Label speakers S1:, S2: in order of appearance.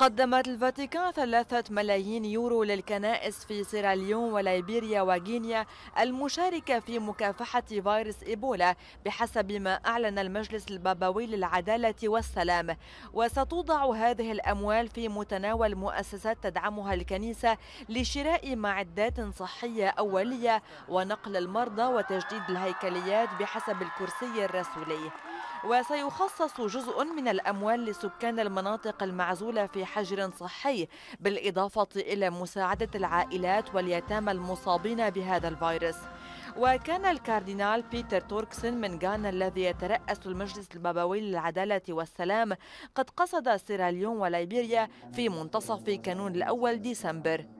S1: قدمت الفاتيكان ثلاثة ملايين يورو للكنائس في سيراليون وليبيريا وغينيا المشاركة في مكافحة فيروس إيبولا بحسب ما أعلن المجلس البابوي للعدالة والسلام وستوضع هذه الأموال في متناول مؤسسات تدعمها الكنيسة لشراء معدات صحية أولية ونقل المرضى وتجديد الهيكليات بحسب الكرسي الرسولي وسيخصص جزء من الأموال لسكان المناطق المعزولة في حجر صحي بالإضافة إلى مساعدة العائلات واليتامى المصابين بهذا الفيروس وكان الكاردينال بيتر توركسن من غانا الذي يترأس المجلس البابوي للعدالة والسلام قد قصد سيراليون وليبيريا في منتصف كانون الأول ديسمبر